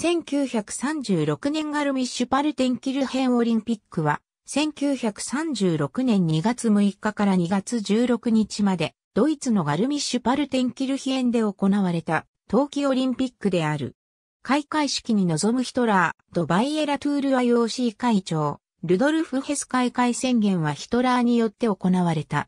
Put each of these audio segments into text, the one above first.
1936年ガルミッシュパルテンキルヘンオリンピックは、1936年2月6日から2月16日まで、ドイツのガルミッシュパルテンキルヒエンで行われた、冬季オリンピックである。開会式に臨むヒトラー、ドバイエラトゥール IOC 会長、ルドルフ・ヘス開会宣言はヒトラーによって行われた。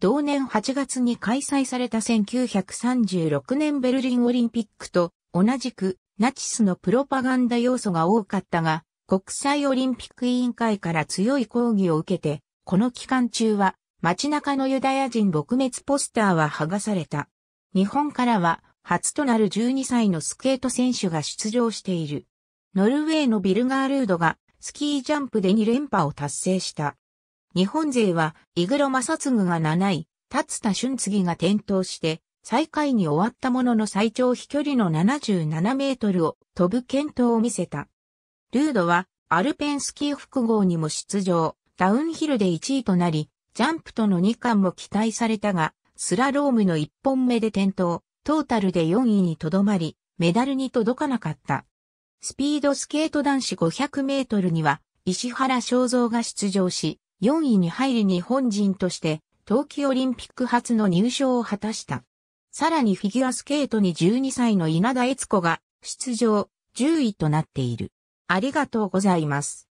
同年8月に開催された1936年ベルリンオリンピックと同じくナチスのプロパガンダ要素が多かったが、国際オリンピック委員会から強い抗議を受けて、この期間中は街中のユダヤ人撲滅ポスターは剥がされた。日本からは初となる12歳のスケート選手が出場している。ノルウェーのビルガールードがスキージャンプで2連覇を達成した。日本勢は、イグロマサツグが7位、タタツシュンツギが転倒して、最下位に終わったものの最長飛距離の77メートルを飛ぶ検討を見せた。ルードはアルペンスキー複合にも出場、ダウンヒルで1位となり、ジャンプとの2冠も期待されたが、スラロームの1本目で転倒、トータルで4位にとどまり、メダルに届かなかった。スピードスケート男子500メートルには、石原昭蔵が出場し、4位に入り日本人として、冬季オリンピック初の入賞を果たした。さらにフィギュアスケートに12歳の稲田悦子が出場、10位となっている。ありがとうございます。